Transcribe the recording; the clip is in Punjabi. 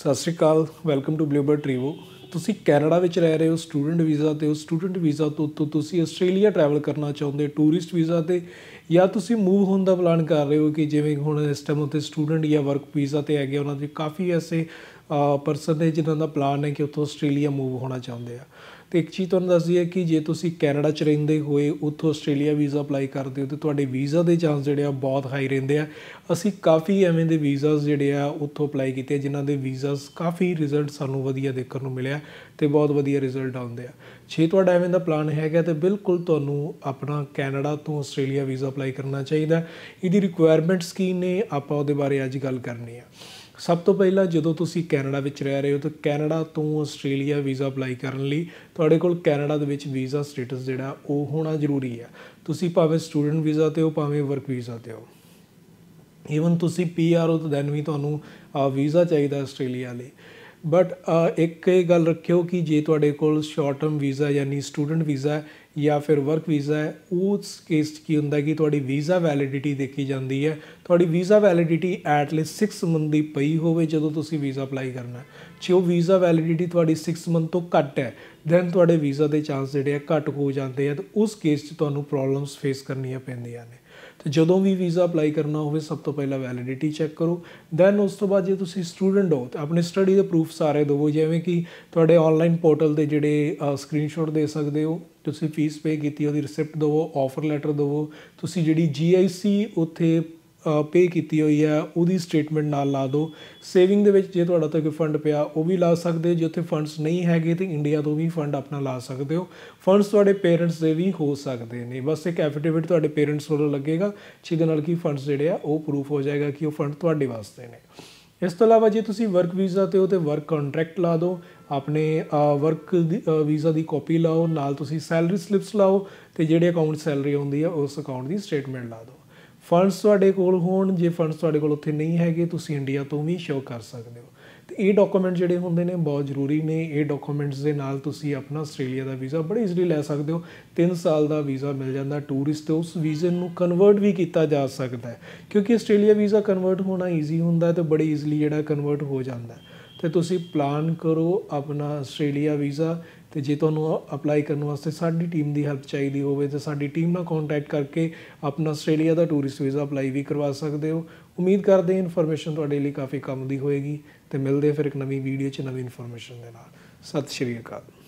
ਸਤਿ ਸ਼੍ਰੀ ਅਕਾਲ ਵੈਲਕਮ ਟੂ ਬਲੂਬਰਡ ਟ੍ਰੀਵੋ ਤੁਸੀਂ ਕੈਨੇਡਾ ਵਿੱਚ ਰਹਿ ਰਹੇ ਹੋ ਸਟੂਡੈਂਟ ਵੀਜ਼ਾ ਤੇ ਉਸ ਸਟੂਡੈਂਟ ਵੀਜ਼ਾ ਤੋਂ ਤੋਂ ਤੁਸੀਂ ਆਸਟ੍ਰੇਲੀਆ ਟਰੈਵਲ ਕਰਨਾ ਚਾਹੁੰਦੇ ਟੂਰਿਸਟ ਵੀਜ਼ਾ ਤੇ ਜਾਂ ਤੁਸੀਂ ਮੂਵ ਹੋਣ ਦਾ ਪਲਾਨ ਕਰ ਰਹੇ ਹੋ ਕਿ ਜਿਵੇਂ ਹੁਣ ਇਸ ਟਾਈਮ ਉੱਤੇ ਸਟੂਡੈਂਟ ਜਾਂ ਵਰਕ ਵੀਜ਼ਾ ਤੇ ਹੈਗੇ ਉਹਨਾਂ ਦੇ ਕਾਫੀ ਐਸੇ ਪਰਸਨ ਨੇ ਜਿਨ੍ਹਾਂ ਦਾ ਪਲਾਨ ਹੈ ਕਿ ਉੱਥੋਂ ਆਸਟ੍ਰੇਲੀਆ ਮੂਵ ਹੋਣਾ ਚਾਹੁੰਦੇ ਆ ਤੇ ਇੱਕ ਚੀਜ਼ ਤੁਹਾਨੂੰ ਦੱਸਦੀ ਹੈ ਕਿ ਜੇ ਤੁਸੀਂ ਕੈਨੇਡਾ 'ਚ ਰਹਿੰਦੇ ਹੋਏ ਉੱਥੋਂ ਆਸਟ੍ਰੇਲੀਆ ਵੀਜ਼ਾ ਅਪਲਾਈ ਕਰਦੇ ਹੋ ਤੇ ਤੁਹਾਡੇ ਵੀਜ਼ਾ ਦੇ ਚਾਂਸ ਜਿਹੜੇ ਆ ਬਹੁਤ ਹਾਈ ਰਹਿੰਦੇ ਆ ਅਸੀਂ ਕਾਫੀ ਐਵੇਂ ਦੇ ਵੀਜ਼ਾਸ ਜਿਹੜੇ ਆ ਉੱਥੋਂ ਅਪਲਾਈ ਕੀਤੇ ਜਿਨ੍ਹਾਂ ਦੇ ਵੀਜ਼ਾਸ ਕਾਫੀ ਰਿਜ਼ਲਟ ਸਾਨੂੰ ਵਧੀਆ ਦੇਖਣ ਨੂੰ ਮਿਲਿਆ ਤੇ ਬਹੁਤ ਵਧੀਆ ਰਿਜ਼ਲਟ ਆਉਂਦੇ ਆ ਛੇ ਤੁਹਾਡਾ ਐਵੇਂ ਦਾ ਪਲਾਨ ਹੈਗਾ ਤੇ ਬਿਲਕੁਲ ਤੁਹਾਨੂੰ ਆਪਣਾ ਕੈਨੇਡਾ ਤੋਂ ਆਸਟ੍ਰੇਲੀਆ ਵੀਜ਼ਾ ਅਪਲਾਈ ਕਰਨਾ ਚਾਹੀਦਾ ਇਹਦੀ ਰਿਕੁਆਇਰਮੈਂਟਸ ਕੀ ਨੇ ਆਪਾਂ ਉਹਦੇ ਬਾਰੇ ਅੱਜ ਗੱਲ ਕਰਨੀ ਆ ਸਭ ਤੋਂ ਪਹਿਲਾਂ ਜਦੋਂ ਤੁਸੀਂ ਕੈਨੇਡਾ ਵਿੱਚ ਰਹਿ ਰਹੇ ਹੋ ਤਾਂ ਕੈਨੇਡਾ ਤੋਂ ਆਸਟ੍ਰੇਲੀਆ ਵੀਜ਼ਾ ਅਪਲਾਈ ਕਰਨ ਲਈ ਤੁਹਾਡੇ ਕੋਲ ਕੈਨੇਡਾ ਦੇ ਵਿੱਚ ਵੀਜ਼ਾ ਸਟੇਟਸ ਜਿਹੜਾ ਉਹ ਹੋਣਾ ਜ਼ਰੂਰੀ ਹੈ ਤੁਸੀਂ ਭਾਵੇਂ ਸਟੂਡੈਂਟ ਵੀਜ਼ਾ ਤੇ ਹੋ ਭਾਵੇਂ ਵਰਕ ਵੀਜ਼ਾ ਤੇ ਹੋ ਈਵਨ ਤੁਸੀਂ ਪੀਆਰ ਹੋ ਤਾਂ ਦੈਨ ਵੀ ਤੁਹਾਨੂੰ ਵੀਜ਼ਾ ਚਾਹੀਦਾ ਆਸਟ੍ਰੇਲੀਆ ਲਈ ਬਟ uh, ਇੱਕ ਇਹ ਗੱਲ ਰੱਖਿਓ ਕਿ ਜੇ ਤੁਹਾਡੇ ਕੋਲ ਸ਼ਾਰਟ ਟਰਮ ਵੀਜ਼ਾ ਯਾਨੀ ਸਟੂਡੈਂਟ ਵੀਜ਼ਾ ਹੈ ਜਾਂ ਫਿਰ ਵਰਕ ਵੀਜ਼ਾ ਹੈ ਉਸ ਕੇਸ 'ਚ ਕੀ ਹੁੰਦਾ ਕਿ ਤੁਹਾਡੀ ਵੀਜ਼ਾ ਵੈਲਿਡਿਟੀ ਦੇਖੀ ਜਾਂਦੀ ਹੈ ਤੁਹਾਡੀ visa validity at least 6 month ਦੀ ਪਈ ਹੋਵੇ ਜਦੋਂ ਤੁਸੀਂ ਵੀਜ਼ਾ ਅਪਲਾਈ ਕਰਨਾ ਜੇ ਉਹ ਵੀਜ਼ਾ ਵੈਲਿਡਿਟੀ ਤੁਹਾਡੀ 6 ਮੰਥ ਤੋਂ ਘੱਟ ਹੈ ਦੈਨ ਤੁਹਾਡੇ ਵੀਜ਼ਾ ਦੇ ਚਾਂਸ ਜਿਹੜੇ ਆ ਘੱਟ ਹੋ ਜਾਂਦੇ ਆ ਤੇ ਉਸ ਕੇਸ 'ਚ ਤੁਹਾਨੂੰ ਪ੍ਰੋਬਲਮਸ ਫੇਸ ਕਰਨੀਆਂ ਪੈਂਦੀਆਂ ਨੇ ਤੇ ਜਦੋਂ ਵੀ ਵੀਜ਼ਾ ਅਪਲਾਈ ਕਰਨਾ ਹੋਵੇ ਸਭ ਤੋਂ ਪਹਿਲਾਂ ਵੈਲਿਡਿਟੀ ਚੈੱਕ ਕਰੋ ਦੈਨ ਉਸ ਤੋਂ ਬਾਅਦ ਜੇ ਤੁਸੀਂ ਸਟੂਡੈਂਟ ਹੋ ਤਾਂ ਆਪਣੇ ਸਟੱਡੀ ਦੇ ਪ੍ਰੂਫ ਸਾਰੇ ਦਿਵੋ ਜਿਵੇਂ ਕਿ ਤੁਹਾਡੇ ਆਨਲਾਈਨ ਪੋਰਟਲ ਦੇ ਜਿਹੜੇ ਸਕਰੀਨਸ਼ਾਟ ਦੇ ਸਕਦੇ ਹੋ ਤੁਸੀਂ ਫੀਸ ਪੇ ਕੀਤੀ ਉਹਦੀ ਰਿਸਿਪਟ ਦਿਵੋ ਆਫਰ ਲੈਟਰ ਦਿਵੋ ਤੁਸੀਂ ਜਿਹੜੀ ਜੀਆਈਸੀ ਉੱਥੇ ਪੇ ਕੀਤੀ ਹੋਈ ਹੈ ਉਹਦੀ ਸਟੇਟਮੈਂਟ ਨਾਲ ਲਾ ਦਿਓ ਸੇਵਿੰਗ ਦੇ ਵਿੱਚ ਜੇ ਤੁਹਾਡਾ ਤਾਂ ਕੋਈ ਫੰਡ ਪਿਆ ਉਹ ਵੀ ਲਾ ਸਕਦੇ ਜੇ ਉੱਥੇ ਫੰਡਸ ਨਹੀਂ ਹੈਗੇ ਤੇ ਇੰਡੀਆ ਤੋਂ ਵੀ ਫੰਡ ਆਪਣਾ ਲਾ ਸਕਦੇ ਹੋ ਫੰਡਸ ਤੁਹਾਡੇ ਪੇਰੈਂਟਸ ਦੇ ਵੀ ਹੋ ਸਕਦੇ ਨੇ ਬਸ ਇੱਕ ਐਫੀਡੇਵਿਟ ਤੁਹਾਡੇ ਪੇਰੈਂਟਸ ਵੱਲੋਂ ਲੱਗੇਗਾ ਜਿਹਦੇ ਨਾਲ ਕੀ ਫੰਡਸ ਜਿਹੜੇ ਆ ਉਹ ਪ੍ਰੂਫ ਹੋ ਜਾਏਗਾ ਕਿ ਉਹ ਫੰਡ ਤੁਹਾਡੇ ਵਾਸਤੇ ਨੇ ਇਸ ਤੋਂ ਇਲਾਵਾ ਜੇ ਤੁਸੀਂ ਵਰਕ ਵੀਜ਼ਾ ਤੇ ਉਹ ਤੇ ਵਰਕ ਕੰਟਰੈਕਟ ਲਾ ਦਿਓ ਆਪਣੇ ਵਰਕ ਵੀਜ਼ਾ ਦੀ ਕਾਪੀ ਲਾਓ ਨਾਲ ਤੁਸੀਂ ਸੈਲਰੀ ਸਲਿਪਸ ਲਾਓ ਤੇ ਜਿਹੜੇ ਅਕਾਊਂਟ ਸੈਲਰੀ ਆਉਂਦੀ ਆ ਉਸ ਅਕਾਊਂਟ ਦੀ ਸਟੇਟਮੈਂਟ ਲਾ ਦਿਓ ਫੰਡਸ ਤੁਹਾਡੇ ਕੋਲ ਹੋਣ ਜੇ ਫੰਡਸ ਤੁਹਾਡੇ ਕੋਲ ਉੱਥੇ ਨਹੀਂ ਹੈਗੇ ਤੁਸੀਂ ਇੰਡੀਆ ਤੋਂ ਵੀ ਸ਼ੋਅ ਕਰ ਸਕਦੇ ਹੋ ਤੇ ਇਹ ਡਾਕੂਮੈਂਟ ਜਿਹੜੇ ਹੁੰਦੇ ਨੇ ਬਹੁਤ ਜ਼ਰੂਰੀ ਨੇ ਇਹ ਡਾਕੂਮੈਂਟਸ ਦੇ ਨਾਲ ਤੁਸੀਂ ਆਪਣਾ ਆਸਟ੍ਰੇਲੀਆ ਦਾ ਵੀਜ਼ਾ ਬੜੇ ਈਜ਼ੀਲੀ ਲੈ ਸਕਦੇ ਹੋ 3 ਸਾਲ ਦਾ ਵੀਜ਼ਾ ਮਿਲ ਜਾਂਦਾ ਟੂਰਿਸਟ ਤੇ ਉਸ ਵੀਜ਼ੇ ਨੂੰ ਕਨਵਰਟ ਵੀ ਕੀਤਾ ਜਾ ਸਕਦਾ ਹੈ ਕਿਉਂਕਿ ਆਸਟ੍ਰੇਲੀਆ ਵੀਜ਼ਾ ਕਨਵਰਟ ਹੋਣਾ ਈਜ਼ੀ ਹੁੰਦਾ ਤੇ ਬੜੇ ਈਜ਼ੀਲੀ ਜਿਹੜਾ ਕਨਵਰਟ ਹੋ ਜਾਂਦਾ ਤੇ ਤੁਸੀਂ ਪਲਾਨ ਕਰੋ ਆਪਣਾ ਆਸਟ੍ਰੇਲੀਆ ਵੀਜ਼ਾ ਤੇ ਜੇ ਤੁਹਾਨੂੰ ਅਪਲਾਈ ਕਰਨ ਵਾਸਤੇ ਸਾਡੀ ਟੀਮ ਦੀ ਹੈਲਪ ਚਾਹੀਦੀ ਹੋਵੇ ਤੇ ਸਾਡੀ ਟੀਮ ਨਾਲ ਕੰਟੈਕਟ ਕਰਕੇ ਆਪਣਾ ਆਸਟ੍ਰੇਲੀਆ ਦਾ ਟੂਰਿਸਟ ਵੀਜ਼ਾ ਅਪਲਾਈ ਵੀ ਕਰਵਾ ਸਕਦੇ ਹੋ ਉਮੀਦ ਕਰਦੇ ਹਾਂ ਇਨਫੋਰਮੇਸ਼ਨ ਤੁਹਾਡੇ ਲਈ ਕਾਫੀ ਕੰਮ ਦੀ ਹੋਏਗੀ ਤੇ ਮਿਲਦੇ ਫਿਰ ਇੱਕ ਨਵੀਂ ਵੀਡੀਓ 'ਚ ਨਵੀਂ ਇਨਫੋਰਮੇਸ਼ਨ ਦੇ ਨਾਲ ਸਤਿ ਸ਼੍ਰੀ ਅਕਾਲ